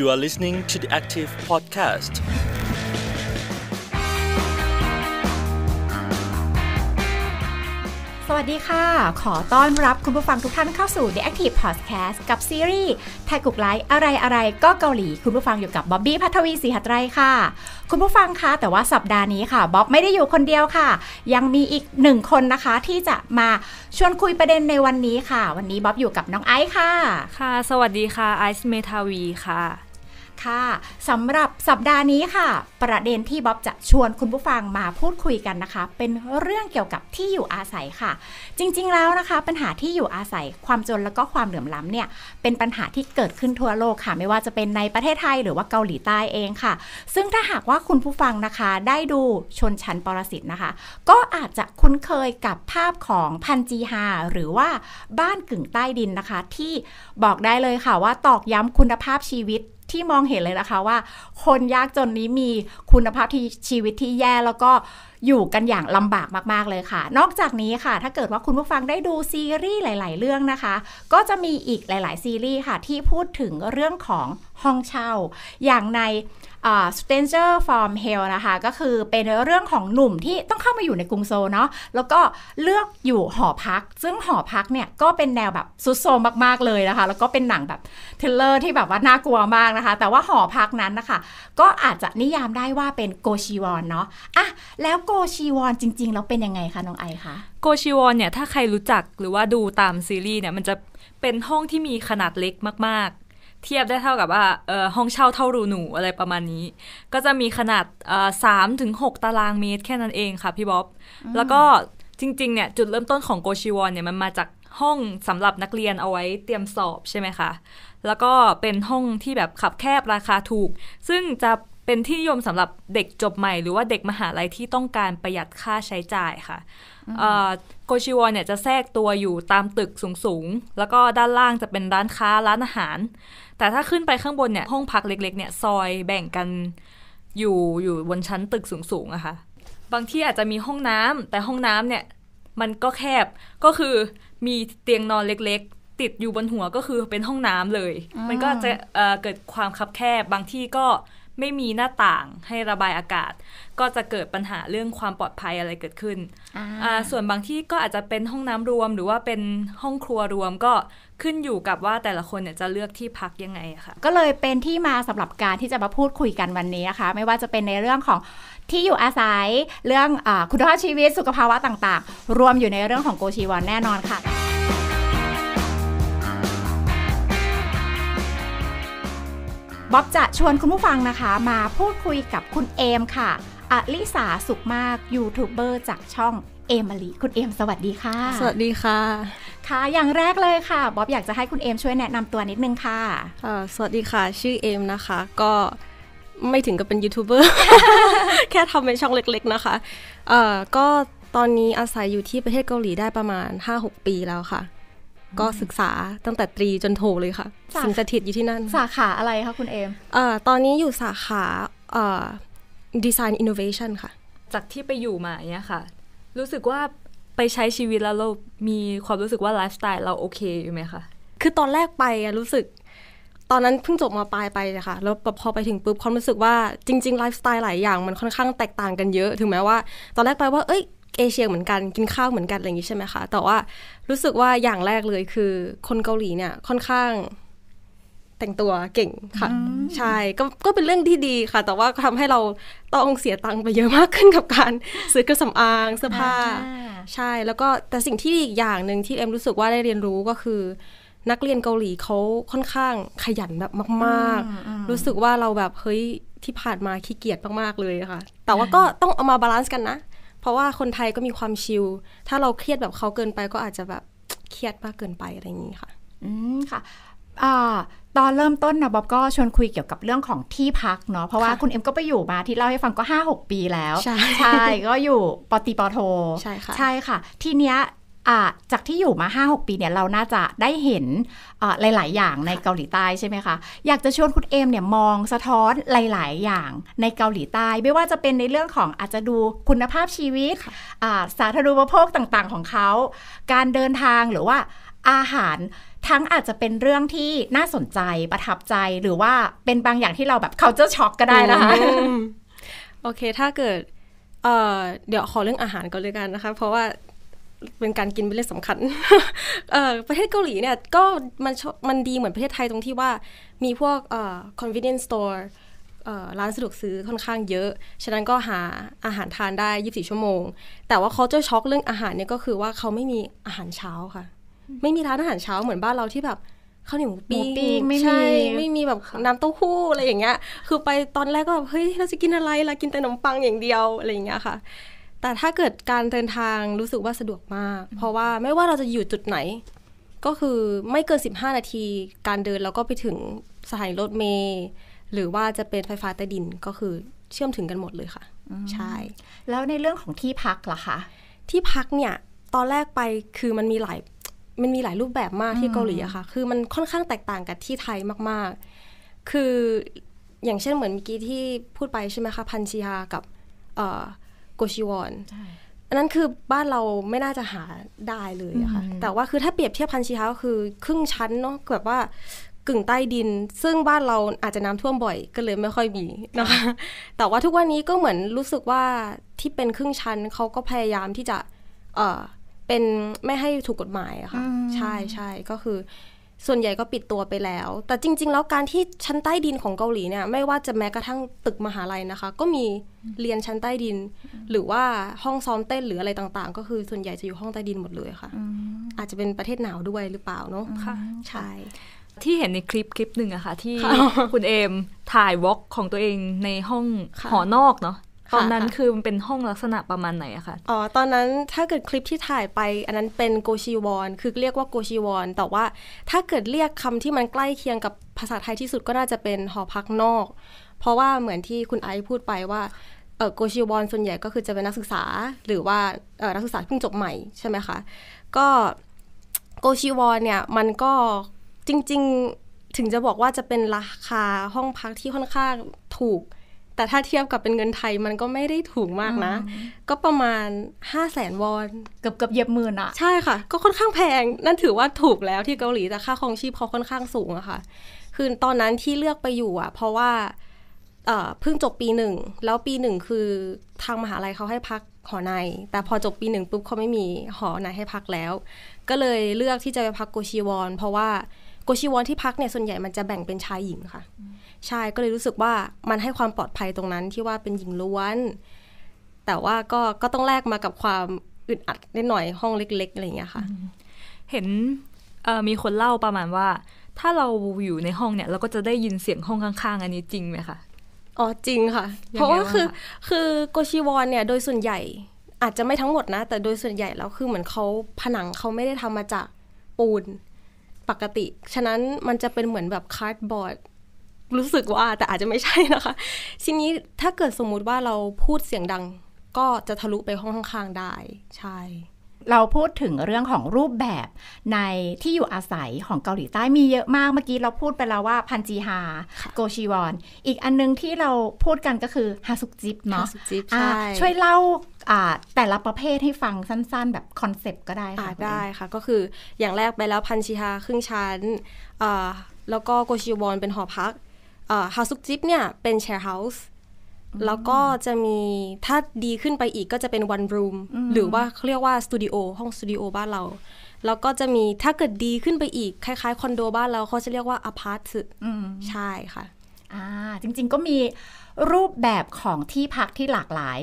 You are listening to the Active Podcast. สวัสดีค่ะ ขอต้อนรับคุณผู้ฟังทุกท่านเข้าสู่ The Active Podcast กับซีรีส์ไทยกุกไลฟ์อะไรอะไรก็เกาหลี คุณผู้ฟังอยู่กับบ๊อบบี้พัทวีศรีหัตไรค่ะ คุณผู้ฟังคะ แต่ว่าสัปดาห์นี้ค่ะ บ๊อบไม่ได้อยู่คนเดียวค่ะ ยังมีอีกหนึ่งคนนะคะที่จะมาชวนคุยประเด็นในวันนี้ค่ะ วันนี้บ๊อบอยู่กับน้องไอซ์ค่ะ ค่ะ สวัสดีค่ะ ไอซ์ เมทาวี ค่ะค่ะสำหรับสัปดาห์นี้ค่ะ ประเด็นที่บ๊อบจะชวนคุณผู้ฟังมาพูดคุยกันนะคะ เป็นเรื่องเกี่ยวกับที่อยู่อาศัยค่ะ จริงๆ แล้วนะคะ ปัญหาที่อยู่อาศัย ความจนแล้วก็ความเหลื่อมล้ำเนี่ย เป็นปัญหาที่เกิดขึ้นทั่วโลกค่ะ ไม่ว่าจะเป็นในประเทศไทยหรือว่าเกาหลีใต้เองค่ะ ซึ่งถ้าหากว่าคุณผู้ฟังนะคะ ได้ดูชนชั้นปรสิตนะคะ ก็อาจจะคุ้นเคยกับภาพของพันจีฮาหรือว่าบ้านกึ่งใต้ดินนะคะ ที่บอกได้เลยค่ะว่าตอกย้ำคุณภาพชีวิตที่มองเห็นเลยนะคะว่าคนยากจนนี้มีคุณภาพที่ชีวิตที่แย่ แล้วก็อยู่กันอย่างลำบากมาก ๆ เลยค่ะ นอกจากนี้ค่ะถ้าเกิดว่าคุณผู้ฟังได้ดูซีรีส์หลาย ๆ เรื่องนะคะ ก็จะมีอีกหลาย ๆ ซีรีส์ค่ะที่พูดถึงเรื่องของห้องเช่าอย่างใน stranger from hell นะคะก็คือเป็นเรื่องของหนุ่มที่ต้องเข้ามาอยู่ในกรุงโซเนาะแล้วก็เลือกอยู่หอพัก ซึ่งหอพักเนี่ยก็เป็นแนวแบบซุดโซมมากๆเลยนะคะ แล้วก็เป็นหนังแบบเทเลอร์ที่แบบว่าน่ากลัวมากนะคะ แต่ว่าหอพักนั้นนะคะก็อาจจะนิยามได้ว่าเป็นโกชิวอนเนาะอ่ะแล้วโกชิวอนจริงๆ แล้วเป็นยังไงคะน้องไอคะโกชิวอนเนี่ยถ้าใครรู้จักหรือว่าดูตามซีรีส์เนี่ยมันจะเป็นห้องที่มีขนาดเล็กมากๆเทียบได้เท่ากับว่าห้องเช่าเท่ารูหนู อะไรประมาณนี้ ก็จะมีขนาดสามถึงหตารางเมตรแค่นั้นเองค่ะ พี่บ๊อบ แล้วก็จริงๆเนี่ยจุดเริ่มต้นของโกชิวอนเนี่ยมันมาจากห้องสำหรับนักเรียนเอาไว้เตรียมสอบใช่ไหมคะแล้วก็เป็นห้องที่แบบขับแคบราคาถูก ซึ่งจะเป็นที่นิยมสำหรับเด็กจบใหม่ หรือว่าเด็กมหาลัยที่ต้องการประหยัดค่าใช้จ่ายค่ะโกชิวอนเนี่ยจะแทรกตัวอยู่ตามตึกสูงๆ แล้วก็ด้านล่างจะเป็นร้านค้าร้านอาหารแต่ถ้าขึ้นไปข้างบนเนี่ยห้องพักเล็กๆเนี่ยซอยแบ่งกันอยู่อยู่บนชั้นตึกสูงๆอะคะ่ะบางที่อาจจะมีห้องน้ำแต่ห้องน้ำเนี่ยมันก็แคบก็คือมีเตียงนอนเล็ก ๆ ติดอยู่บนหัวก็คือเป็นห้องน้ำเลย มันก็จะเเกิดความคับแคบบางที่ก็ไม่มีหน้าต่างให้ระบายอากาศ ก็จะเกิดปัญหาเรื่องความปลอดภัยอะไรเกิดขึ้นส่วนบางที่ก็อาจจะเป็นห้องน้ำรวม หรือว่าเป็นห้องครัวรวมก็ขึ้นอยู่กับว่าแต่ละคนเนี่ยจะเลือกที่พักยังไงค่ะ ก็เลยเป็นที่มาสำหรับการที่จะมาพูดคุยกันวันนี้นะคะไม่ว่าจะเป็นในเรื่องของที่อยู่อาศัยเรื่องอคุณภาพชีวิต สุขภาวะต่างๆ รวมอยู่ในเรื่องของโกชีวอนแน่นอนค่ะ บ๊อบจะชวนคุณผู้ฟังนะคะมาพูดคุยกับคุณเอมค่ะ อลิสาสุขมากยูทูบเบอร์จากช่องเอมอลีคุณเอมสวัสดีค่ะ สวัสดีค่ะ ค่ะอย่างแรกเลยค่ะบ๊อบอยากจะให้คุณเอมช่วยแนะนำตัวนิดนึงค่ะสวัสดีค่ะ ชื่อเอมนะคะ ก็ไม่ถึงกับเป็นยูทูบเบอร์แค่ทำเป็นช่องเล็กๆนะคะเอ่อก็ตอนนี้อาศัยอยู่ที่ประเทศเกาหลีได้ประมาณ 5-6 ปีแล้วค่ะ ก็ศึกษาตั้งแต่ตรีจนโทเลยค่ะ สิงสถิตอยู่ที่นั่นสาขาอะไรคะคุณเอมเอ่อตอนนี้อยู่สาขาเอ่อดีไซน์อินโนเวชันค่ะ จากที่ไปอยู่มาเนี้ยค่ะรู้สึกว่าไปใช้ชีวิตแล้วเรามีความรู้สึกว่าไลฟ์สไตล์เราโอเค อยู่ไหมคะ คือตอนแรกไปรู้สึก ตอนนั้นเพิ่งจบมาปลายไปนะคะแล้วพอไปถึงปุ๊บความรู้สึกว่าจริงๆไลฟ์สไตล์หลายอย่างมันค่อนข้างแตกต่างกันเยอะ ถึงแม้ว่าตอนแรกไปว่าเอ้ยเอเชีย เหมือนกันกินข้าวเหมือนกันอะไรอย่างนี้ใช่ไหมคะ แต่ว่ารู้สึกว่าอย่างแรกเลยคือคนเกาหลีเนี่ย ค่อนข้างแต่งตัวเก่งค่ะใช่ก็ก็เป็นเรื่องที่ดีค่ะ แต่ว่าทำให้เราต้องเสียตังค์ไปเยอะมากขึ้นกับการซื้อเครื่องสำอางเสื้อผ้าใช่แล้วก็แต่สิ่งที่อีกอย่างหนึ่งที่เอ็มรู้สึกว่าได้เรียนรู้ก็คือ นักเรียนเกาหลีเขาค่อนข้างขยันแบบมาก ๆ รู้สึกว่าเราแบบเฮ้ยที่ผ่านมาขี้เกียจมากๆเลยค่ะ แต่ว่าก็ต้องเอามาบาลานซ์กันนะเพราะว่าคนไทยก็มีความชิลถ้าเราเครียดแบบเขาเกินไป ก็อาจจะแบบเครียดมากเกินไปอะไรอย่างนี้ค่ะอืมค่ะอ่าตอนเริ่มต้นนะบ๊อบ ก็ชวนคุยเกี่ยวกับเรื่องของที่พักเนาะเพราะว่าคุณเอ็มก็ไปอยู่มาที่เล่าให้ฟังก็ 5 6 ปีแล้วใช่ใช่ก็อยู่ปตีปโทใช่ค่ะใช่ค่ะทีเนี้ยจากที่อยู่มา5-6ปีเนี่ยเราน่าจะได้เห็นหลาย ๆ อย่างในเกาหลีใต้ใช่ไหมคะอยากจะชวนคุณเอมเนี่ยมองสะท้อนหลายๆอย่างในเกาหลีใต้ไม่ว่าจะเป็นในเรื่องของอาจจะดูคุณภาพชีวิตสาธารณูปโภคต่างๆของเขาการเดินทางหรือว่าอาหารทั้งอาจจะเป็นเรื่องที่น่าสนใจประทับใจหรือว่าเป็นบางอย่างที่เราแบบเขาจะช็อก ก็ได้นะคะโอเคถ้าเกิดเเดี๋ยวขอเรื่องอาหารก่อนเลยกันนะคะ เพราะว่าเป็นการกินเป็นเรื่องสำคัญ ประเทศเกาหลีเนี่ยก็มันมันดีเหมือนประเทศไทยตรงที่ว่ามีพวก convenience store ร้านสะดวกซื้อค่อนข้างเยอะ ฉะนั้นก็หาอาหารทานได้ 24 ชั่วโมง แต่ว่าเขาจะช็อกเรื่องอาหารเนี่ยก็คือว่าเขาไม่มีอาหารเช้าค่ะไม่มีร้านอาหารเช้าเหมือนบ้านเราที่แบบข้าวเหนียวหมูปิ้งไม่มีไม่มีแบบน้ำเต้าหู้อะไรอย่างเงี้ย คือไปตอนแรกก็แบบเฮ้ยเราจะกินอะไรเรากินแต่ขนมปังอย่างเดียวอะไรอย่างเงี้ยค่ะ แต่ถ้าเกิดการเดินทางรู้สึกว่าสะดวกมาก เพราะว่าไม่ว่าเราจะอยู่จุดไหน ก็คือไม่เกิน15 นาที การเดินแล้วก็ไปถึงสถานีรถเมล์หรือว่าจะเป็นไฟฟ้าใต้ดินก็คือเชื่อมถึงกันหมดเลยค่ะ ใช่แล้วในเรื่องของที่พักล่ะคะ ที่พักเนี่ย ตอนแรกไปคือมันมีหลายมันมีหลายรูปแบบมากที่เกาหลีอะค่ะ คือมันค่อนข้างแตกต่างกับที่ไทยมาก ๆ คืออย่างเช่นเหมือนเมื่อกี้ที่พูดไปใช่ไหมคะพันชีฮากับโกชิวอนอันนั้นคือบ้านเราไม่น่าจะหาได้เลยอะค่ะ แต่ว่าคือถ้าเปรียบเทียบพันชีฮาก็คือ ครึ่งชั้นเนาะแบบว่ากึ่งใต้ดิน ซึ่งบ้านเราอาจจะน้ำท่วมบ่อยก็เลยไม่ค่อยมีนะคะ แต่ว่าทุกวันนี้ก็เหมือนรู้สึกว่าที่เป็นครึ่งชั้นเขาก็พยายามที่จะเป็นไม่ให้ถูกกฎหมายอะค่ะ ใช่ใช่ก็คือ ส่วนใหญ่ก็ปิดตัวไปแล้ว แต่จริงๆแล้วการที่ชั้นใต้ดินของเกาหลีเนี่ย ไม่ว่าจะแม้กระทั่งตึกมหาลัยนะคะ ก็มีเรียนชั้นใต้ดิน หรือว่าห้องซ้อมเต้นหรืออะไรต่างๆ ก็คือส่วนใหญ่จะอยู่ห้องใต้ดินหมดเลยค่ะอาจจะเป็นประเทศหนาวด้วยหรือเปล่าเนาะใช่ที่เห็นในคลิปคลิปหนึ่งอะค่ะ ที่คุณเอมถ่ายวอล์กของตัวเองในห้องหอนอกเนาะตอนนั้นคือมันเป็นห้องลักษณะประมาณไหนอะคะอ๋อ ตอนนั้นถ้าเกิดคลิปที่ถ่ายไป อันนั้นเป็นโกชิวอนคือเรียกว่าโกชิวอน แต่ว่าถ้าเกิดเรียกคำที่มันใกล้เคียงกับภาษาไทยที่สุดก็น่าจะเป็นหอพักนอก เพราะว่าเหมือนที่คุณไอซ์พูดไปว่าโกชิวอนส่วนใหญ่ก็คือจะเป็นนักศึกษาหรือว่านักศึกษาเพิ่งจบใหม่ใช่ไหมคะ ก็โกชิวอนเนี่ยมันก็จริงๆถึงจะบอกว่าจะเป็นราคาห้องพักที่ค่อนข้างถูกแต่ถ้าเทียบกับเป็นเงินไทยมันก็ไม่ได้ถูกมากนะ ก็ประมาณ 5 0 0แสนวอนเกือบเกือบเยียบหมื่นอะใช่ค่ะ ก็ค่อนข้างแพง นั่นถือว่าถูกแล้วที่เกาหลีแต่ค่าครองชีพเขาค่อนข้างสูงอะค่ะ คือตอนนั้นที่เลือกไปอยู่อะเพราะว่าเพิ่งจบปีหนึ่ง แล้วปีหนึ่งคือทางมหาลัยเขาให้พักหอใน แต่พอจบปีหนึ่งปุ๊บเขาไม่มีหอในให้พักแล้ว ก็เลยเลือกที่จะไปพักโกชิวอนเพราะว่าโกชิวอนที่พักเนี่ย ส่วนใหญ่มันจะแบ่งเป็นชายหญิงค่ะ ชายก็เลยรู้สึกว่ามันให้ความปลอดภัยตรงนั้นที่ว่าเป็นหญิงล้วน แต่ว่าก็ก็ต้องแลกมากับความอึดอัดนิดหน่อยห้องเล็ก ๆ อะไรอย่างเงี้ยค่ะ เห็นมีคนเล่าประมาณว่า ถ้าเราอยู่ในห้องเนี่ยเราก็จะได้ยินเสียงห้องข้างๆ อันนี้จริงไหมคะ อ๋อจริงค่ะ เพราะว่าคือคือโกชิวอนเนี่ย โดยส่วนใหญ่ อาจจะไม่ทั้งหมดนะแต่โดยส่วนใหญ่แล้วคือเหมือนเขาผนังเขาไม่ได้ทำมาจากปูนปกติ ฉะนั้นมันจะเป็นเหมือนแบบคาร์ดบอร์ด รู้สึกว่า แต่อาจจะไม่ใช่นะคะ ทีนี้ ถ้าเกิดสมมุติว่าเราพูดเสียงดัง ก็จะทะลุไปห้องข้างๆได้ ใช่เราพูดถึงเรื่องของรูปแบบในที่อยู่อาศัยของเกาหลีใต้ มีเยอะมากเมื่อกี้ เราพูดไปแล้วว่าพันจีฮาโกชิวอนอีกอันนึงที่เราพูดกันก็คือฮาซุกจิบเนาะช่วยเล่าแต่ละประเภทให้ฟังสั้น ๆ แบบคอนเซปต์ก็ได้ค่ะได้ค่ะ ก็คืออย่างแรกไปแล้วพันชิฮาครึ่งชั้นแล้วก็โกชิวอนเป็นหอพักฮาซุกจิบเนี่ยเป็นแชร์เฮาส์แล้วก็จะมีถ้าดีขึ้นไปอีกก็จะเป็น one room หรือว่าเขาเรียกว่าสตูดิโอห้องสตูดิโอบ้านเรา แล้วก็จะมีถ้าเกิดดีขึ้นไปอีกคล้าย ๆ คอนโดบ้านเราเขาจะเรียกว่าอพาร์ตใช่ค่ะ อ่า จริงๆก็มีรูปแบบของที่พักที่หลากหลาย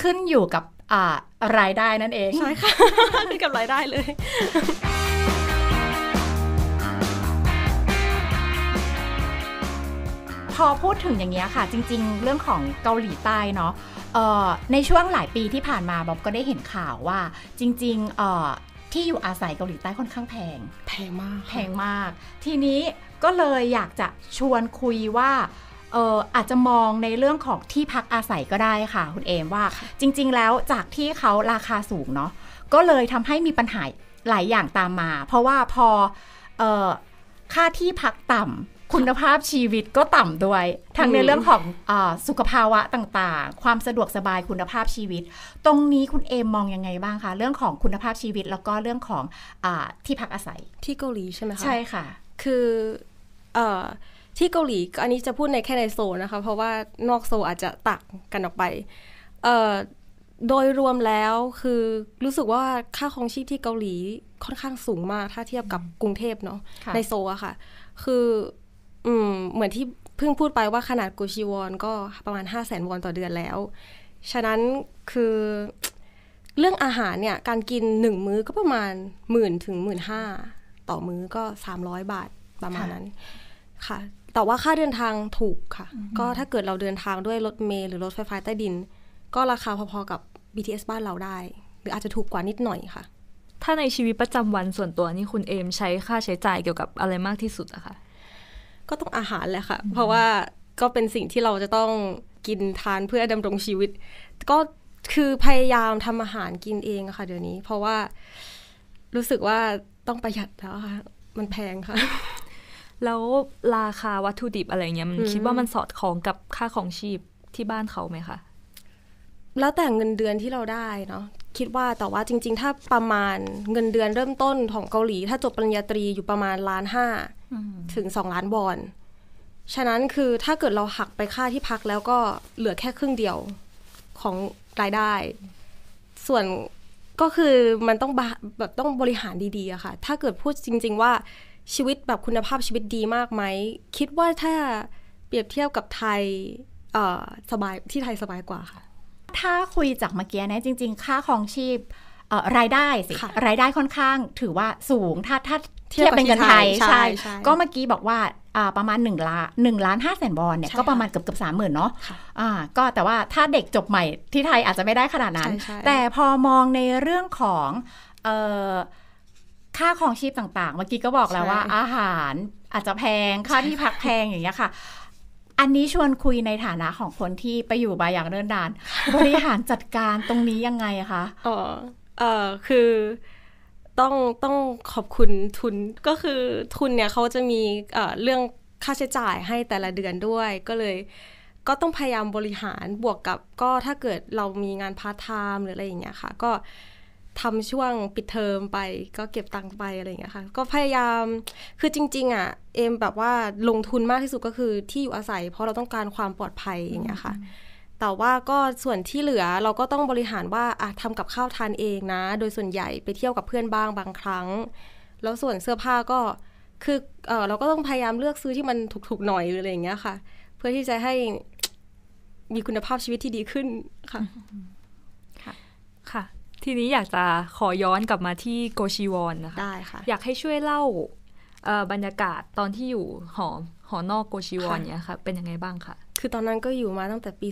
ขึ้นอยู่กับรายได้นั่นเอง ใช่ค่ะ ขึ้นกับรายได้เลยพอพูดถึงอย่างเงี้ยค่ะจริง ๆ เรื่องของเกาหลีใต้เนาะในช่วงหลายปีที่ผ่านมาบ๊อบก็ได้เห็นข่าวว่าจริงๆที่อยู่อาศัยเกาหลีใต้ค่อนข้างแพงแพงมากแพงมาก ทีนี้ก็เลยอยากจะชวนคุยว่าอออาจจะมองในเรื่องของที่พักอาศัยก็ได้ค่ะ คุณเอมว่าจริง ๆ แล้วจากที่เขาราคาสูงเนาะก็เลยทำให้มีปัญหาหลายอย่างตามมา เพราะว่าพอออค่าที่พักต่ำคุณภาพชีวิตก็ต่ำด้วยทั้งในเรื่องของอสุขภาวะต่างๆ ความสะดวกสบายคุณภาพชีวิต ตรงนี้คุณเอมมอง ยังไงบ้างคะ เรื่องของคุณภาพชีวิตแล้วก็เรื่องของอที่พักอาศัยที่เกาหลีใช่ไหมคะใช่ค่ะ คืออที่เกาหลีอันนี้จะพูดในแค่ในโซนะคะ เพราะว่านอกโซอาจจะต่างกันออกไปโดยรวมแล้วคือรู้สึกว่าค่าครองชีพที่เกาหลีค่อนข้างสูงมากถ้าเทียบกับกรุงเทพเนาะะในโซอะค่ะ คืออืม เหมือนที่เพิ่งพูดไปว่าขนาดกูชีวอนก็ประมาณห้าแสนวอนต่อเดือนแล้ว ฉะนั้นคือเรื่องอาหารเนี่ย การกินหนึ่งมื้อก็ประมาณหมื่นถึงหมื่นห้าต่อมื้อก็สามร้อยบาทประมาณนั้น ค่ะ แต่ว่าค่าเดินทางถูกค่ะ ก็ถ้าเกิดเราเดินทางด้วยรถเมล์หรือรถไฟฟ้าใต้ดิน ก็ราคาพอๆ กับ BTS บ้านเราได้ หรืออาจจะถูกกว่านิดหน่อยค่ะ ถ้าในชีวิตประจำวันส่วนตัวนี่คุณเอมใช้ค่าใช้จ่ายเกี่ยวกับอะไรมากที่สุดอะคะก็ต้องอาหารแหละค่ะ เพราะว่าก็เป็นสิ่งที่เราจะต้องกินทานเพื่อดำรงชีวิต ก็คือพยายามทำอาหารกินเองค่ะเดี๋ยวนี้ เพราะว่ารู้สึกว่าต้องประหยัดแล้วค่ะมันแพงค่ะ แล้วราคาวัตถุดิบอะไรเงี้ยมันคิดว่ามันสอดคล้องกับค่าของชีพที่บ้านเขาไหมคะ แล้วแต่เงินเดือนที่เราได้เนาะคิดว่าแต่ว่าจริง ๆ ถ้าประมาณเงินเดือนเริ่มต้นของเกาหลีถ้าจบปริญญาตรีอยู่ประมาณล้านห้าถึงสองล้านบอน ฉะนั้นคือถ้าเกิดเราหักไปค่าที่พักแล้วก็เหลือแค่ครึ่งเดียวของรายได้ ส่วนก็คือมันต้องแบบต้องบริหารดีๆอะค่ะ ถ้าเกิดพูดจริง ๆ ว่าชีวิตแบบคุณภาพชีวิตดีมากไหมคิดว่าถ้าเปรียบเทียบกับไทยสบายที่ไทยสบายกว่าค่ะถ้าคุยจากเมื่อกี้นะจริง ๆ ค่าครองชีพรายได้สิรายได้ค่อนข้างถือว่าสูงถ้าถ้าเทียบเป็นเงินไทยใช่ก็เมื่อกี้บอกว่าประมาณ1ล้านหนึ่งล้านห้าแสนบอลเนี่ยก็ประมาณเกือบเกือบสามหมื่นเนาะะก็แต่ว่าถ้าเด็กจบใหม่ที่ไทยอาจจะไม่ได้ขนาดนั้น แต่พอมองในเรื่องของค่าของชีพต่าง ๆ เมื่อกี้ก็บอกแล้วว่า อาหารอาจจะแพงค่าที่พักแพงอย่างเงี้ยค่ะอันนี้ชวนคุยในฐานะของคนที่ไปอยู่บาอย่างเดินดาน บริหารจัดการตรงนี้ยังไงคะอ๋อเออคือต้องต้องขอบคุณทุนก็คือทุนเนี่ยเขาจะมีเรื่องค่าใช้จ่ายให้แต่ละเดือนด้วย ก็เลยก็ต้องพยายามบริหารบวกกับก็ถ้าเกิดเรามีงานพาร์ทไทม์หรืออะไรอย่างเงี้ยค่ะ ก็ทำช่วงปิดเทอมไป ก็เก็บตังค์ไปอะไรอย่างเงี้ยค่ะ ก็พยายามคือจริงๆ อ่ะ เอมแบบว่าลงทุนมากที่สุดก็คือที่อยู่อาศัย เพราะเราต้องการความปลอดภัยอย่างเงี้ยค่ะ แต่ว่าก็ส่วนที่เหลือเราก็ต้องบริหารว่าอะทำกับข้าวทานเองนะโดยส่วนใหญ่ไปเที่ยวกับเพื่อนบ้างบางครั้ง แล้วส่วนเสื้อผ้าก็คือเออเราก็ต้องพยายามเลือกซื้อที่มันถูกๆ หน่อยหรืออะไรอย่างเงี้ยค่ะ เพื่อที่จะให้มีคุณภาพชีวิตที่ดีขึ้นค่ะค่ะทีนี้อยากจะขอย้อนกลับมาที่โกชิวอนนะคะได้ค่ะอยากให้ช่วยเล่าบรรยากาศตอนที่อยู่หอหอนอกโกชิวอนเนี่ยค่ะเป็นยังไงบ้างคะคือตอนนั้นก็อยู่มาตั้งแต่ปี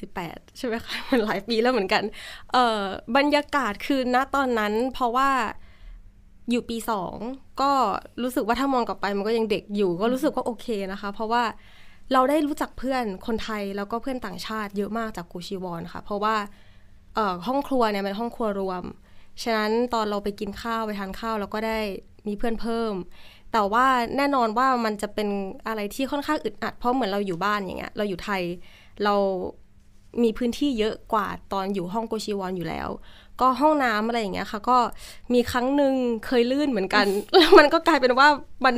2018ใช่ไหมคะมันหลายปีแล้วเหมือนกันเอ่อบรรยากาศคือณตอนนั้น เพราะว่าอยู่ปีสองก็รู้สึกว่าถ้ามองกลับไปมันก็ยังเด็กอยู่ก็รู้สึกว่าโอเคนะคะ เพราะว่าเราได้รู้จักเพื่อนคนไทยแล้วก็เพื่อนต่างชาติเยอะมากจากกูชิวอนค่ะเพราะว่าห้องครัวเนี่ยเป็นห้องครัวรวม ฉะนั้นตอนเราไปกินข้าวไปทานข้าวเราก็ได้มีเพื่อนเพิ่ม แต่ว่าแน่นอนว่ามันจะเป็นอะไรที่ค่อนข้างอึดอัดเพราะเหมือนเราอยู่บ้านอย่างเงี้ยเราอยู่ไทยเรามีพื้นที่เยอะกว่าตอนอยู่ห้องโกชิวอนอยู่แล้ว ก็ห้องน้ำอะไรอย่างเงี้ยค่ะก็มีครั้งหนึ่งเคยลื่นเหมือนกันแล้วมันก็กลายเป็นว่ามัน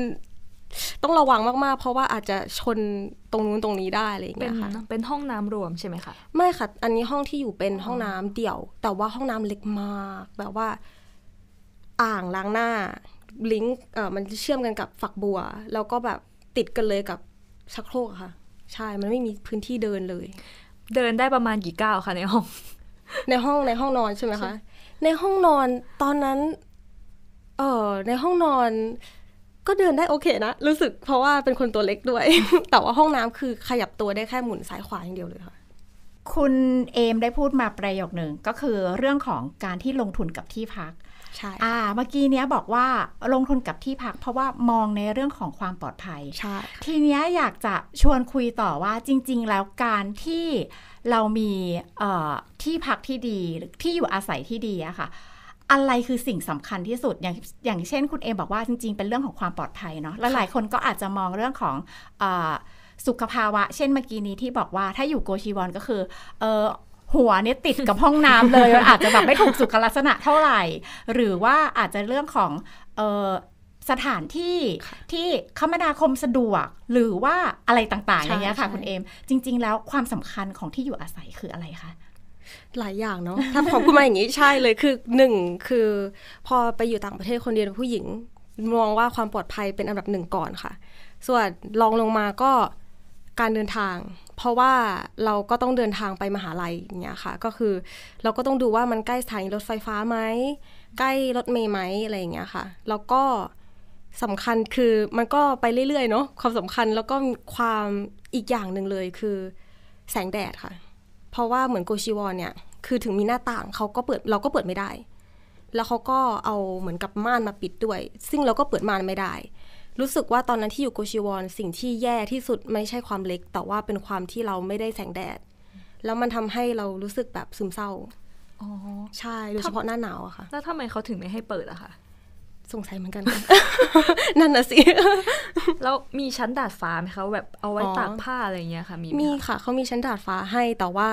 ต้องระวังมากๆ เพราะว่าอาจจะชนตรงนู้นตรงนี้ได้อะไรอย่างเงี้ยค่ะเป็นห้องน้ำรวมใช่ไหมคะไม่ค่ะ อันนี้ห้องที่อยู่เป็นห้องน้ำเดี่ยว แต่ว่าห้องน้ำเล็กมาก แบบว่า อ่างล้างหน้าลิงก์เอ่อมันเชื่อมกันกับฝักบัวแล้วก็แบบติดกันเลยกับชักโครกค่ะ ใช่มันไม่มีพื้นที่เดินเลย เดินได้ประมาณกี่ก้าวคะในห้อง ในห้องในห้องนอนใช่ไหมคะ ในห้องนอนตอนนั้น เอ่อในห้องนอนก็เดินได้โอเคนะรู้สึกเพราะว่าเป็นคนตัวเล็กด้วย แต่ว่าห้องน้ำคือขยับตัวได้แค่หมุนซ้ายขวาอย่างเดียวเลยค่ะ คุณเอมได้พูดมาประโยคหนึ่งก็คือเรื่องของการที่ลงทุนกับที่พักใช่อ่า เมื่อกี้เนี้ยบอกว่าลงทุนกับที่พักเพราะว่ามองในเรื่องของความปลอดภัยใช่ทีเนี้ยอยากจะชวนคุยต่อว่าจริง ๆ แล้วการที่เรามีที่พักที่ดีที่อยู่อาศัยที่ดีอะค่ะอะไรคือสิ่งสำคัญที่สุดอย่างอย่างเช่นคุณเอบอกว่าจริงๆ เป็นเรื่องของความปลอดภัยเนาะและหลายคนก็อาจจะมองเรื่องของอสุขภาวะ เช่นเมื่อกี้นี้ที่บอกว่าถ้าอยู่โกชีวอนก็คือเออหัวเนี่ยติดกับห้องน้ำเลยอาจจะแบบไม่ถูกสุขลักษณะเท่าไหร่หรือว่าอาจจะเรื่องของเออสถานที่ที่คมนาคมสะดวกหรือว่าอะไรต่างๆอย่างเงี้ยค่ะคุณเอมจริง ๆ แล้วความสำคัญของที่อยู่อาศัยคืออะไรคะหลายอย่างเนาะถ้าของคุณมาอย่างนี้ใช่เลย คือหนึ่งคือ พอไปอยู่ต่างประเทศคนเดียวผู้หญิงมองว่าความปลอดภัยเป็นอันดับหนึ่งก่อนค่ะ ส่วนรองลงมาก็การเดินทาง เพราะว่าเราก็ต้องเดินทางไปมหาลัยเนี่ยค่ะ ก็คือเราก็ต้องดูว่ามันใกล้สถานีรถไฟฟ้าไหมใกล้รถเมย์ไหมอะไรอย่างเงี้ยค่ะ แล้วก็สำคัญคือมันก็ไปเรื่อยๆเนาะ ความสำคัญแล้วก็ความอีกอย่างหนึ่งเลยคือ แสงแดดค่ะเพราะว่าเหมือนโกชิวอนเนี่ย คือถึงมีหน้าต่างเขาก็เปิดเราก็เปิดไม่ได้ แล้วเขาก็เอาเหมือนกับม่านมาปิดด้วย ซึ่งเราก็เปิดม่านไม่ได้ รู้สึกว่าตอนนั้นที่อยู่โกชิวอนสิ่งที่แย่ที่สุดไม่ใช่ความเล็ก แต่ว่าเป็นความที่เราไม่ได้แสงแดด แล้วมันทำให้เรารู้สึกแบบซึมเศร้า อ๋อ ใช่ โดยเฉพาะหน้าหนาวอะค่ะ แล้วทำไมเขาถึงไม่ให้เปิดอะคะสงสัยเหมือนกัน นั่นน่ะสิแล้วมีชั้นดาดฟ้าไหมคะ แบบเอาไว้ตากผ้าอะไรเงี้ยค่ะมีมีค่ะเขามีชั้นดาดฟ้าให้แต่ว่า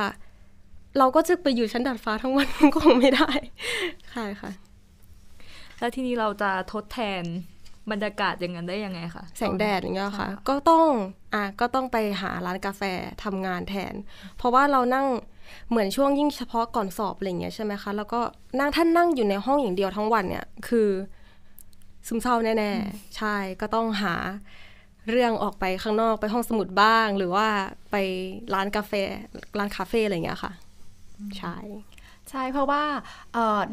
เราก็จะไปอยู่ชั้นดาดฟ้าทั้งวันก็คงไม่ได้ ค่ะค่ะ แล้วทีนี้เราจะทดแทนบรรยากาศอย่างนั้นได้ยังไงคะแสงแดดอย่างเงี้ยค่ะ ก็ต้องอ่ะก็ต้องไปหาร้านกาแฟทำงานแทน เพราะว่าเรานั่งเหมือนช่วงยิ่งเฉพาะก่อนสอบอะไรเงี้ยใช่ไหมคะแล้วก็นั่งท่านนั่งอยู่ในห้องอย่างเดียวทั้งวันเนี่ย คือซึมเศร้าแน่ๆใช่ ก็ต้องหาเรื่องออกไปข้างนอกไปห้องสมุดบ้าง หรือว่าไปร้านกาแฟร้านคาเฟ่อะไรอย่างเงี้ยค่ะ ใช่ใช่เพราะว่า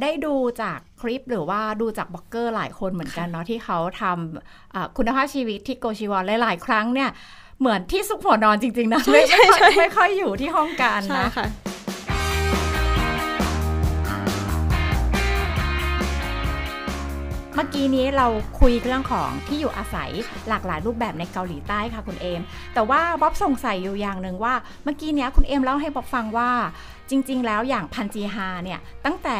ได้ดูจากคลิปหรือว่าดูจากบล็อกเกอร์หลายคนเหมือนกันเนาะที่เขาทำคุณภาพชีวิตที่โกชิวอนหลายๆครั้งเนี่ย เหมือนที่ซุกหัวนอนจริงๆ นะไม่ค่อยไม่ค่อยอยู่ที่ห้องกันนะมื่อกี้นี้เราคุยเรื่องของที่อยู่อาศัยหลากหลายรูปแบบในเกาหลีใต้ค่ะคุณเอมแต่ว่าบ๊อบสงสัยอยู่อย่างหนึ่งว่าเมื่อกี้นี้คุณเอมเล่าให้บ๊อบฟังว่าจริงๆแล้วอย่างพันจีฮาเนี่ย ตั้งแต่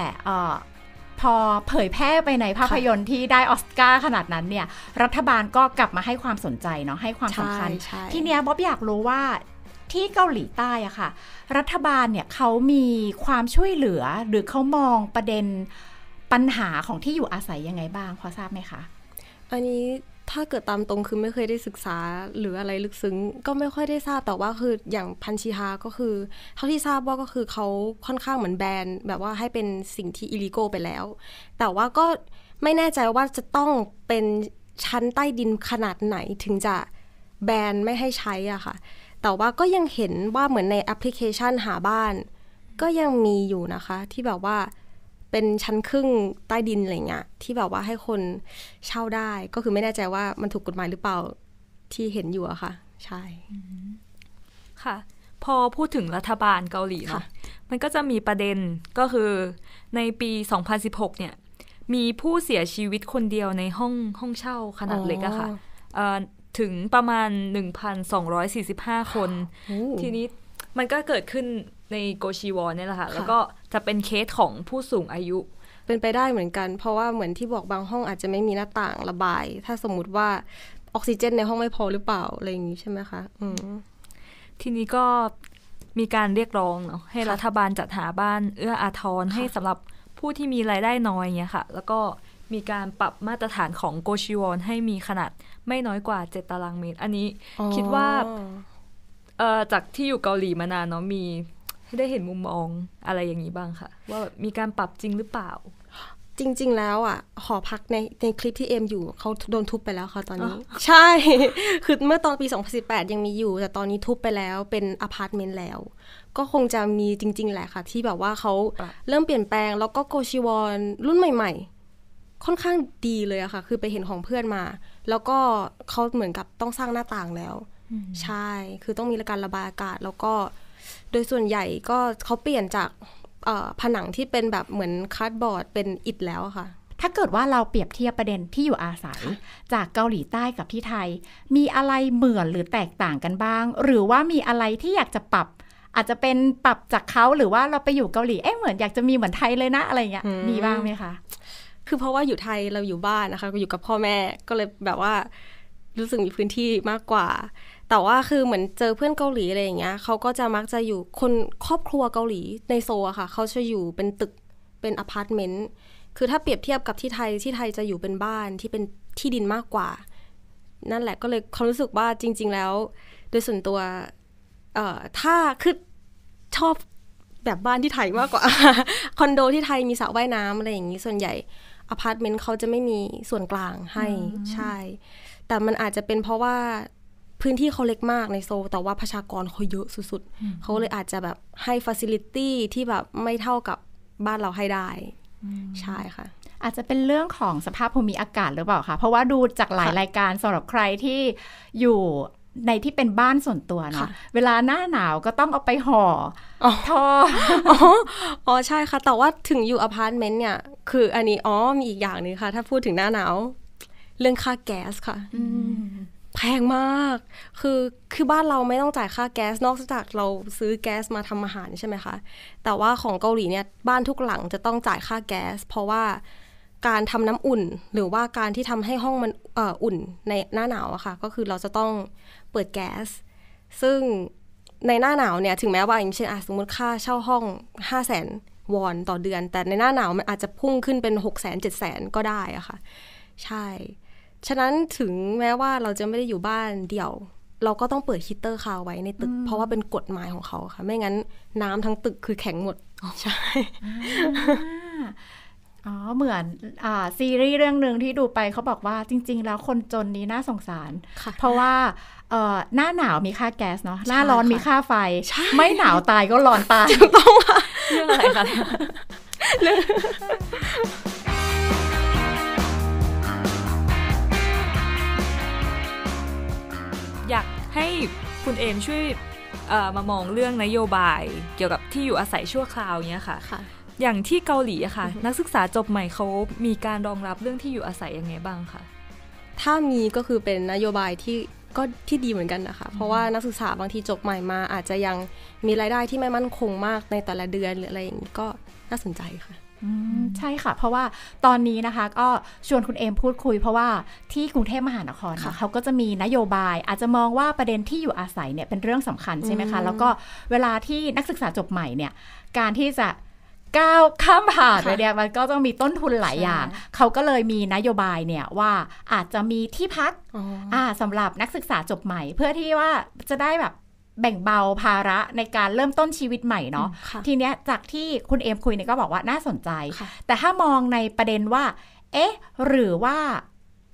พอเผยแพร่ไปในภาพยนตร์ที่ได้ออสการ์ขนาดนั้นเนี่ย รัฐบาลก็กลับมาให้ความสนใจเนาะให้ความสำคัญทีเนี้ยบ๊อบอยากรู้ว่าที่เกาหลีใต้อะค่ะรัฐบาลเนี่ยเขามีความช่วยเหลือหรือเขามองประเด็นปัญหาของที่อยู่อาศัยยังไงบ้างพอทราบไหมคะอันนี้ถ้าเกิดตามตรงคือไม่เคยได้ศึกษาหรืออะไรลึกซึ้ง ก็ไม่ค่อยได้ทราบแต่ว่าคืออย่างพันชีฮาก็คือเท่าที่ทราบว่าก็คือเขาค่อนข้างเหมือนแบน แบบว่าให้เป็นสิ่งที่อิลิโกไปแล้ว แต่ว่าก็ไม่แน่ใจว่าจะต้องเป็นชั้นใต้ดินขนาดไหนถึงจะแบนไม่ให้ใช้อะค่ะ แต่ว่าก็ยังเห็นว่าเหมือนในแอปพลิเคชันหาบ้าน ก็ยังมีอยู่นะคะที่แบบว่าเป็นชั้นครึ่งใต้ดินอะไรเงี้ยที่แบบว่าให้คนเช่าได้ก็คือไม่แน่ใจว่ามันถูกกฎหมายหรือเปล่าที่เห็นอยู่อะค่ะ ใช่ ค่ะ พอพูดถึงรัฐบาลเกาหลีเนาะมันก็จะมีประเด็นก็คือในปี 2016 เนี่ย มีผู้เสียชีวิตคนเดียวในห้องห้องเช่าขนาดเล็กอะค่ะถึงประมาณ 1,245 คน ทีนี้มันก็เกิดขึ้นในโกชีวอนเนี่ยแหละค่ะแล้วก็จะเป็นเคสของผู้สูงอายุ เป็นไปได้เหมือนกัน เพราะว่าเหมือนที่บอกบางห้องอาจจะไม่มีหน้าต่างระบาย ถ้าสมมติว่าออกซิเจนในห้องไม่พอหรือเปล่า อะไรอย่างนี้ใช่ไหมคะอืมทีนี้ก็มีการเรียกร้องเนาะให้รัฐบาลจัดหาบ้าน เอื้ออาทรให้สำหรับผู้ที่มีรายได้น้อยเนี่ยค่ะ แล้วก็มีการปรับมาตรฐานของโกชิวอนให้มีขนาดไม่น้อยกว่าเจ็ดตารางเมตร อันนี้ คิดว่าจากที่อยู่เกาหลีมานานเนาะมีให้ได้เห็นมุมมองอะไรอย่างนี้บ้างค่ะ ว่ามีการปรับจริงหรือเปล่า จริง ๆ แล้วอ่ะ หอพักในในคลิปที่เอ็มอยู่เขาโดนทุบไปแล้วค่ะตอนนี้ ใช่ คือเมื่อตอนปี 2018 ยังมีอยู่ แต่ตอนนี้ทุบไปแล้วเป็นอพาร์ตเมนต์แล้ว ก็คงจะมีจริง ๆ แหละค่ะ ที่แบบว่าเขาเริ่มเปลี่ยนแปลง แล้วก็โกชิวอนรุ่นใหม่ ๆ ค่อนข้างดีเลยอะค่ะ คือไปเห็นของเพื่อนมา แล้วก็เขาเหมือนกับต้องสร้างหน้าต่างแล้ว ใช่ คือต้องมีการระบายอากาศแล้วก็โดยส่วนใหญ่ก็เขาเปลี่ยนจากผนังที่เป็นแบบเหมือนคาร์ดบอร์ดเป็นอิฐแล้วค่ะ ถ้าเกิดว่าเราเปรียบเทียบประเด็นที่อยู่อาศัยจากเกาหลีใต้กับที่ไทย มีอะไรเหมือนหรือแตกต่างกันบ้าง หรือว่ามีอะไรที่อยากจะปรับ อาจจะเป็นปรับจากเขาหรือว่าเราไปอยู่เกาหลี เอ๊ะเหมือนอยากจะมีเหมือนไทยเลยนะอะไรเงี้ย มีบ้างไหมคะ คือเพราะว่าอยู่ไทยเราอยู่บ้านนะคะก็อยู่กับพ่อแม่ก็เลยแบบว่า รู้สึกมีพื้นที่มากกว่าแต่ว่าคือเหมือนเจอเพื่อนเกาหลีอะไรอย่างเงี้ยเขาก็จะมักจะอยู่คนครอบครัวเกาหลีในโซอะค่ะเขาจะอยู่เป็นตึกเป็นอพาร์ตเมนต์คือถ้าเปรียบเทียบกับที่ไทยที่ไทยจะอยู่เป็นบ้านที่เป็นที่ดินมากกว่า นั่นแหละก็เลยเขารู้สึกว่าจริง ๆ แล้ว โดยส่วนตัวเอ่อถ้าคือชอบแบบบ้านที่ไทยมากกว่าคอนโดที่ไทยมีสระว่ายน้ำอะไรอย่างนี้ส่วนใหญ่อพาร์ตเมนต์เขาจะไม่มีส่วนกลางให้ใช่ แต่มันอาจจะเป็นเพราะว่าพื้นที่เขาเล็กมากในโซ แต่ว่าประชากรเขาเยอะสุดๆ เขาเลยอาจจะแบบให้ฟัซิลิตี้ที่แบบไม่เท่ากับบ้านเราให้ได้ใช่ค่ะ อาจจะเป็นเรื่องของสภาพภูมิอากาศหรือเปล่าคะเพราะว่าดูจากหลายรายการสำหรับใครที่อยู่ในที่เป็นบ้านส่วนตัวเนาะเวลาหน้าหนาวก็ต้องเอาไปห่ออทออ๋อใช่ค่ะ แต่ว่าถึงอยู่อพาร์ตเมนต์เนี่ย คืออันนี้อ๋อมีอีกอย่างนึงค่ะ ถ้าพูดถึงหน้าหนาวเรื่องค่าแก๊สค่ะแพงมาก คือ คือบ้านเราไม่ต้องจ่ายค่าแก๊ส นอกจากเราซื้อแก๊สมาทำอาหารใช่ไหมคะ แต่ว่าของเกาหลีเนี่ยบ้านทุกหลังจะต้องจ่ายค่าแก๊ส เพราะว่าการทำน้ำอุ่นหรือว่าการที่ทำให้ห้องมันออุ่นในหน้าหนาวอะคะ่ะ ก็คือเราจะต้องเปิดแก๊ส ซึ่งในหน้าหนาวเนี่ยถึงแม้ว่าอย่างเช่นสมมติค่าเช่าห้อง5 0 0แสนวอนต่อเดือน แต่ในหน้าหนาวมันอาจจะพุ่งขึ้นเป็น6 0 0 0 0 0 7 0 0 0 0ก็ได้อะคะ่ะ ใช่ฉะนั้นถึงแม้ว่าเราจะไม่ได้อยู่บ้านเดี่ยว เราก็ต้องเปิดฮีเตอร์คาไว้ในตึก เพราะว่าเป็นกฎหมายของเขาค่ะ ไม่งั้นน้ำทั้งตึกคือแข็งหมดใช่ อ๋อ เหมือน อ่า ซีรีส์เรื่องหนึ่งที่ดูไปเขาบอกว่าจริง ๆ แล้วคนจนนี้น่าสงสาร เพราะว่าเอ่อหน้าหนาวมีค่าแก๊สเนาะหน้าร้อนมีค่าไฟไม่หนาวตายก็ร้อนตายจูต้อง่เรื่องอะไรคะนให้คุณเอมช่วยมามองเรื่องนโยบายเกี่ยวกับที่อยู่อาศัยชั่วคราวเนี้ยค่ะคะอย่างที่เกาหลีอะค่ะ นักศึกษาจบใหม่เขามีการรองรับเรื่องที่อยู่อาศัยยังไงบ้างคะถ้ามีก็คือเป็นนโยบายที่ก็ที่ดีเหมือนกันนะคะ เพราะว่านักศึกษาบางทีจบใหม่มาอาจจะยังมีรายได้ที่ไม่มั่นคงมากในแต่ละเดือนหรืออะไรอย่างนี้ก็น่าสนใจค่ะใช่ค่ะ เพราะว่าตอนนี้นะคะ ก็ชวนคุณเอมพูดคุย เพราะว่าที่กรุงเทพมหานครเขาก็จะมีนโยบายอาจจะมองว่าประเด็นที่อยู่อาศัยเนี่ยเป็นเรื่องสำคัญใช่ไหมคะ แล้วก็เวลาที่นักศึกษาจบใหม่เนี่ย การที่จะก้าวข้ามผ่านไปเนี่ยมันก็ต้องมีต้นทุนหลายอย่าง เขาก็เลยมีนโยบายเนี่ยว่า อาจจะมีที่พักอ่าสำหรับนักศึกษาจบใหม่ เพื่อที่ว่าจะได้แบบแบ่งเบาภาระในการเริ่มต้นชีวิตใหม่เนาะะทีเนี้ยจากที่คุณเอมคุยเนี่ยก็บอกว่าน่าสนใจ แต่ถ้ามองในประเด็นว่า เอ๊ะ หรือว่า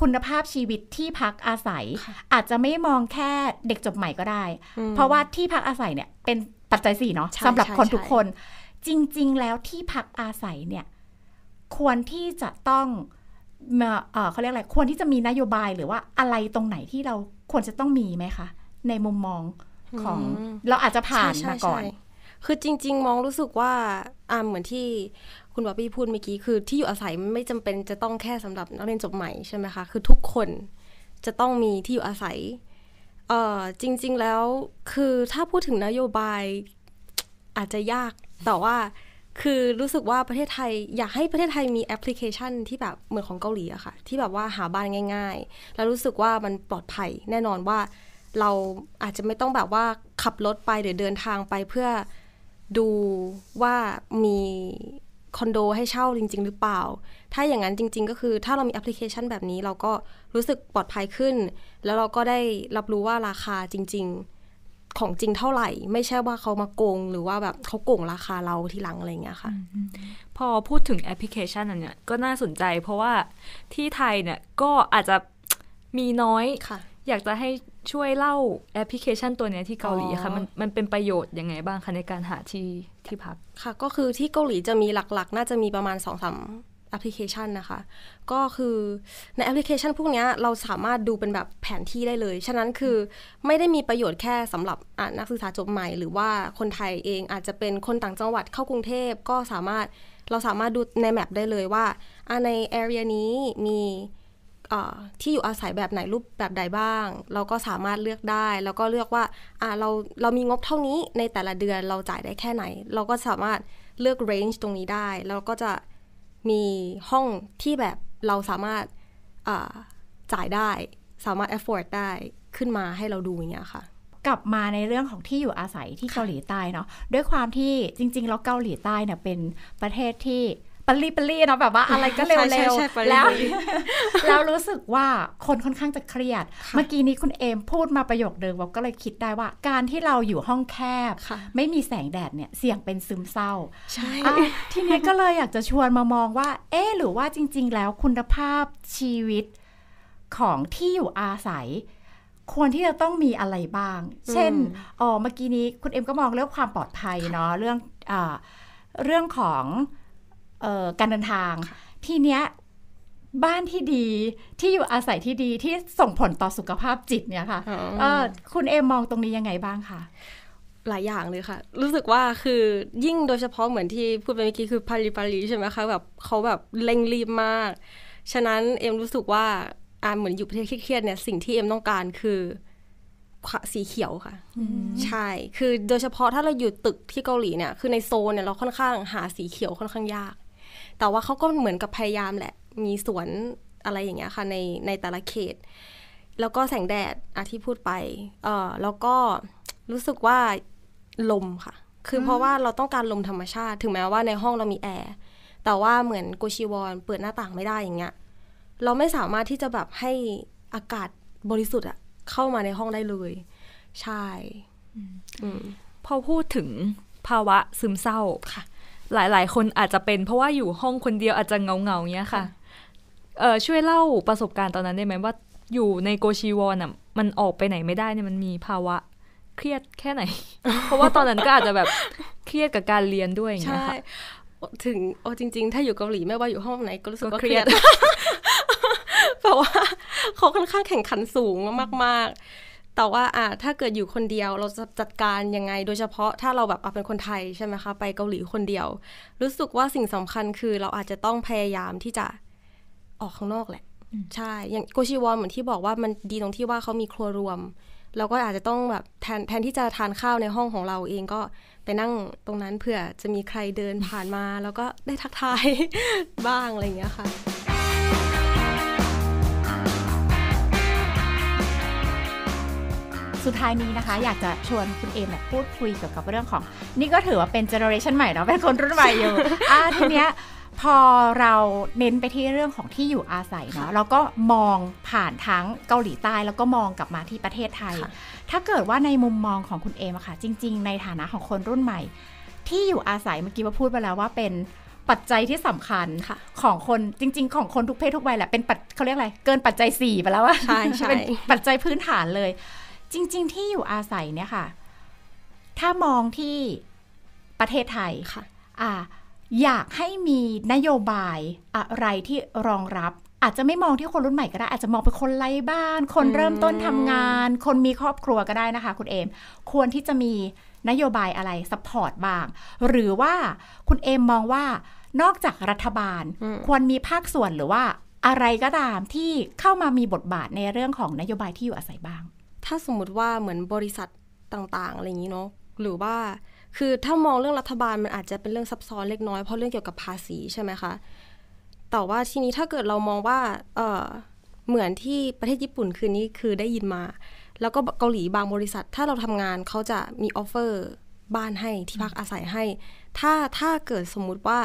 คุณภาพชีวิตที่พักอาศัย อาจจะไม่มองแค่เด็กจบใหม่ก็ได้ เพราะว่าที่พักอาศัยเนี่ย เป็นปัจจัยสี่เนาะสำหรับคนทุกคน จริงๆแล้วที่พักอาศัยเนี่ย ควรที่จะต้องเขาเรียกอะไร ควรที่จะมีนโยบายหรือว่าอะไรตรงไหนที่เราควรจะต้องมีไหมคะ ในมุมมองของเราอาจจะผ่านมาก่อน คือจริง ๆ มองรู้สึกว่าอ่าเหมือนที่คุณบัอบบี้พูดเมื่อกี้คือที่อยู่อาศัยไม่จำเป็นจะต้องแค่สำหรับนักเรียนจบใหม่ใช่ไหมคะ คือทุกคนจะต้องมีที่อยู่อาศัยเอ่อจริง ๆแล้ว คือถ้าพูดถึงนโยบาย อาจจะยาก แต่ว่า คือรู้สึกว่าประเทศไทย อยากให้ประเทศไทยมีแอปพลิเคชัน ที่แบบเหมือนของเกาหลีอะค่ะ ที่แบบว่าหาบ้านง่าย ๆ แล้ว รู้สึกว่ามันปลอดภัยแน่นอนว่าเราอาจจะไม่ต้องแบบว่าขับรถไปหรือเดินทางไปเพื่อดูว่ามีคอนโดให้เช่าจริงๆ หรือเปล่า ถ้าอย่างนั้นจริงๆ ก็คือ ถ้าเรามีแอปพลิเคชันแบบนี้ เราก็รู้สึกปลอดภัยขึ้น แล้วเราก็ได้รับรู้ว่าราคาจริงๆของจริงเท่าไหร่ ไม่ใช่ว่าเขามาโกง หรือว่าแบบเขาโกงราคาเราทีหลังอะไรเงี้ยค่ะพอพูดถึงแอปพลิเคชันอันเนี้ยก็น่าสนใจเพราะว่าที่ไทยเนี่ยก็อาจจะมีน้อยอยากจะให้ช่วยเล่าแอปพลิเคชันตัวนี้ที่เกาหลีค่ะมันมันเป็นประโยชน์ยังไงบ้างคะ ในการหาที่ที่พักค่ะ ก็คือที่เกาหลีจะมีหลักๆ น่าจะมีประมาณ2อสามแอปพลิเคชันนะคะ ก็คือในแอปพลิเคชันพวกนี้เราสามารถดูเป็นแบบแผนที่ได้เลย ฉะนั้นคือไม่ได้มีประโยชน์แค่สำหรับนักศึกษาจบใหม่ หรือว่าคนไทยเองอาจจะเป็นคนต่างจังหวัดเข้ากรุงเทพก็สามารถ เราสามารถดูในแมปได้เลยว่า ในแอเรียนี้มีที่อยู่อาศัยแบบไหนรูปแบบใดบ้าง เราก็สามารถเลือกได้ แล้วก็เลือกว่าเราเรามีงบเท่านี้ในแต่ละเดือนเราจ่ายได้แค่ไหน เราก็สามารถเลือกเรนจ์ตรงนี้ได้ แล้วก็จะมีห้องที่แบบเราสามารถจ่ายได้ สามารถ afford ได้ขึ้นมาให้เราดูอย่างเงี้ยค่ะกลับมาในเรื่องของที่อยู่อาศัยที่เกาหลีใต้เนาะด้วยความที่จริงๆ แล้วเกาหลีใต้เนี่ยเป็นประเทศที่ปลี่ปลี่เนาะแบบว่าอะไรก็เร็วเร็วแล้วแล้วรู้สึกว่าคนค่อนข้างจะเครียด เมื่อกี้นี้คุณเอมพูดมาประโยคเดิมว่าก็เลยคิดได้ว่า การที่เราอยู่ห้องแคบ ไม่มีแสงแดดเนี่ยเสี่ยงเป็นซึมเศร้า ใช่ทีนี้ก็เลยอยากจะชวนมามองว่า เอ๊หรือว่าจริงๆแล้วคุณภาพชีวิตของที่อยู่อาศัย ควรที่จะต้องมีอะไรบ้าง เช่นอ๋อเมื่อกี้นี้คุณเอ็มก็มองเรื่องความปลอดภัยเนาะเรื่องอเรื่องของการเดินทาง ทีเนี้ยบ้านที่ดีที่อยู่อาศัยที่ดีที่ส่งผลต่อสุขภาพจิตเนี่ยค่ะคุณเอมมองตรงนี้ยังไงบ้างคะหลายอย่างเลยค่ะ รู้สึกว่าคือยิ่งโดยเฉพาะเหมือนที่พูดไปเมื่อกี้คือพารีปารีใช่ไหมคะแบบเขาแบบ เร่งรีบมาก ฉะนั้นเอ็มรู้สึกว่าอ่าเหมือนอยู่ประเทศเครียดเนี่ย สิ่งที่เอ็มต้องการคือ สีเขียวค่ะใช่ คือโดยเฉพาะถ้าเราอยู่ตึกที่เกาหลีเนี่ยคือในโซนเนี่ยเราค่อนข้างหาสีเขียวค่อนข้างยากแต่ว่าเขาก็เหมือนกับพยายามแหละมีสวนอะไรอย่างเงี้ย ค่ะในในแต่ละเขต แล้วก็แสงแดดอาที่พูดไปเออแล้วก็รู้สึกว่าลมค่ะ คือเพราะว่าเราต้องการลมธรรมชาติ ถึงแม้ว่าในห้องเรามีแอร์แต่ว่าเหมือนโกชิวอนเปิดหน้าต่างไม่ได้อย่างเงี้ยเราไม่สามารถที่จะแบบให้อากาศบริสุทธิ์อะเข้ามาในห้องได้เลย ใช่พอพูดถึงภาวะซึมเศร้าค่ะหลาย ๆ คนอาจจะเป็นเพราะว่าอยู่ห้องคนเดียวอาจจะเงาเงาเงี้ยค่ะ เออช่วยเล่าประสบการณ์ตอนนั้นได้ไหมว่าอยู่ในโกชีวอนอ่ะ มันออกไปไหนไม่ได้เนี่ยมันมีภาวะเครียดแค่ไหน เพราะว่าตอนนั้นก็อาจจะแบบ เครียดกับการเรียนด้วยอย่างเงี้ยค่ะถึงโอ้จริงๆ ถ้าอยู่เกาหลี ไม่ว่าอยู่ห้องไหนก็รู้สึกว่าเครียดเพราะว่าเขาค่อนข้างแข่งขันสูงมากๆแต่ว่าอ่า ถ้าเกิดอยู่คนเดียว เราจะจัดการยังไง โดยเฉพาะถ้าเราแบบเป็นคนไทยใช่ไหมคะ ไปเกาหลีคนเดียว รู้สึกว่าสิ่งสำคัญคือเราอาจจะต้องพยายามที่จะออกข้างนอกแหละ ใช่ อย่างโกชิวอนเหมือนที่บอกว่ามันดีตรงที่ว่าเขามีครัวรวมเราก็อาจจะต้องแบบแทนแทนที่จะทานข้าวในห้องของเราเองก็ไปนั่งตรงนั้นเผื่อจะมีใครเดินผ่านมา แล้วก็ได้ทักทายบ้างอะไรอย่างเงี้ยค่ะสุดท้ายนี้นะคะอยากจะชวนคุณเอมพูดคุยเกี่ยวกับเรื่องของ นี่ก็ถือว่าเป็นเจเนอเรชันใหม่เนาะเป็นคนรุ่นใหม่อยู่อ่าทีเนี้ยพอเราเน้นไปที่เรื่องของที่อยู่อาศัยเนาะเราก็มองผ่านทั้งเกาหลีใต้แล้วก็มองกลับมาที่ประเทศไทย ถ้าเกิดว่าในมุมมองของคุณเอมอะค่ะจริง ๆ ในฐานะของคนรุ่นใหม่ ที่อยู่อาศัยเมื่อกี้ว่าพูดไปแล้วว่าเป็นปัจจัยที่สำคัญคของคนจริงๆ ของคนทุกเพศทุกวัยแหละเป็นปัจเขาเรียกอะไรเกินปัจจัย4ไปแล้วว่าใช่ใช่เป็นปัจจัยพื้นฐานเลยจริงๆที่อยู่อาศัยเนี่ยค่ะ ถ้ามองที่ประเทศไทยค่ะอ่า อยากให้มีนโยบายอะไรที่รองรับ อาจจะไม่มองที่คนรุ่นใหม่ก็ได้ อาจจะมองเป็นคนไร้บ้าน คนเริ่มต้นทำงาน คนมีครอบครัวก็ได้นะคะ คุณเอมควรที่จะมีนโยบายอะไรสปอร์ตบ้าง หรือว่าคุณเอมมองว่า นอกจากรัฐบาล ควรมีภาคส่วนหรือว่าอะไรก็ตามที่เข้ามามีบทบาทในเรื่องของนโยบายที่อยู่อาศัยบ้างถ้าสมมติว่าเหมือนบริษัทต่างๆอะไรอย่างนี้เนาะหรือว่า คือถ้ามองเรื่องรัฐบาลมันอาจจะเป็นเรื่องซับซ้อนเล็กน้อย เพราะเรื่องเกี่ยวกับภาษีใช่ไหมคะแต่ว่าทีนี้ถ้าเกิดเรามองว่าเออเหมือนที่ประเทศญี่ปุ่นคืนนี้คือได้ยินมา แล้วก็เกาหลีบางบริษัทถ้าเราทำงานเขาจะมีออฟเฟอร์บ้านให้ที่พักอาศัยให้ ถ้าถ้าเกิดสมมุติว่า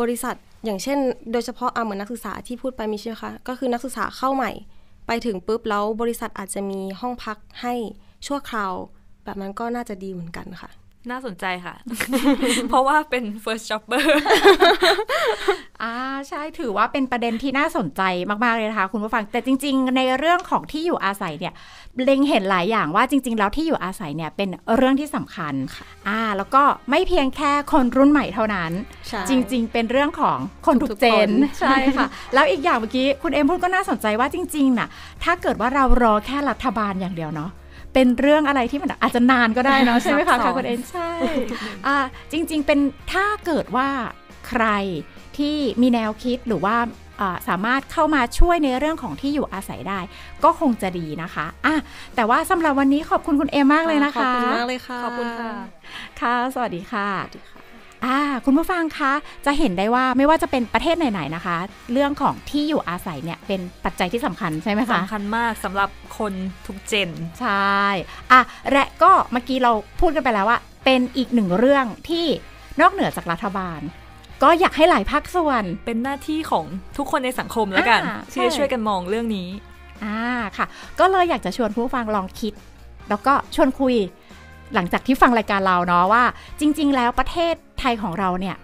บริษัทอย่างเช่น โดยเฉพาะอาเหมือนนักศึกษาที่พูดไปมีใช่ไหมคะก็คือนักศึกษาเข้าใหม่ไปถึงปุ๊บแล้วบริษัทอาจจะมีห้องพักให้ชั่วคราวแบบนั้นก็น่าจะดีเหมือนกันค่ะน่าสนใจค่ะ เพราะว่าเป็น first s h o p p e r อ่าใช่ถือว่าเป็นประเด็นที่น่าสนใจมากๆเลยนะคะคุณผู้ฟังแต่จริง ๆ ในเรื่องของที่อยู่อาศัยเนี่ยเล็งเห็นหลายอย่างว่าจริง ๆ แล้วที่อยู่อาศัยเนี่ยเป็นเรื่องที่สำคัญอ่าแล้วก็ไม่เพียงแค่คนรุ่นใหม่เท่านั้น จริง ๆ เป็นเรื่องของคนทุกเจนใช่ค่ะแล้วอีกอย่างเมื่อกี้คุณเอ็มพูดก็น่าสนใจว่าจริงๆน่ะถ้าเกิดว่าเรารอแค่รัฐบาลอย่างเดียวเนาะเป็นเรื่องอะไรที่มันอาจจะนานก็ได้เนาะใช่ไหมคะค่ะคุณเอ็นใช่จริง ๆเป็นถ้าเกิดว่าใครที่มีแนวคิดหรือว่าสามารถเข้ามาช่วยในเรื่องของที่อยู่อาศัยได้ ก็คงจะดีนะคะอ่ะแต่ว่าสำหรับวันนี้ขอบคุณคุณเอมากเลยนะคะขอบคุณมากเลยค่ะขอบคุณค่ะค่ะสวัสดีค่ะอ่า คุณผู้ฟังคะจะเห็นได้ว่าไม่ว่าจะเป็นประเทศไหนๆนะคะ เรื่องของที่อยู่อาศัยเนี่ยเป็นปัจจัยที่สำคัญ ใช่ไหมคะสำคัญมากสำหรับคนทุกเจนใช่อ่ะและก็เมื่อกี้เราพูดกันไปแล้วว่า เป็นอีกหนึ่งเรื่องที่นอกเหนือจากรัฐบาล ก็อยากให้หลายภาคส่วนเป็นหน้าที่ของทุกคนในสังคมแล้วกันที่จะช่วยกันมองเรื่องนี้อ่าค่ะ ก็เลยอยากจะชวนผู้ฟังลองคิดแล้วก็ชวนคุยหลังจากที่ฟังรายการเราเนาะว่า จริง ๆ แล้วประเทศไทยของเราเนี่ย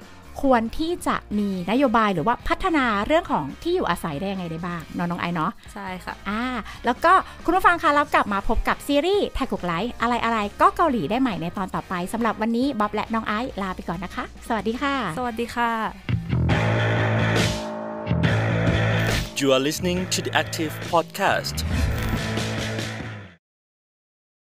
ควรที่จะมีนโยบายหรือว่าพัฒนาเรื่องของที่อยู่อาศัยได้ยังไงได้บ้าง น้องน้องไอเนาะใช่ค่ะ อ่าแล้วก็คุณผู้ฟังคะรับกลับมาพบกับซีรีส์ไทยกุกไลท์อะไรอะไรก็เกาหลีได้ใหม่ในตอนต่อไปสำหรับวันนี้บ๊อบและน้องไอลาไปก่อนนะคะ สวัสดีค่ะ สวัสดีค่ะ You are listening to the Active Podcast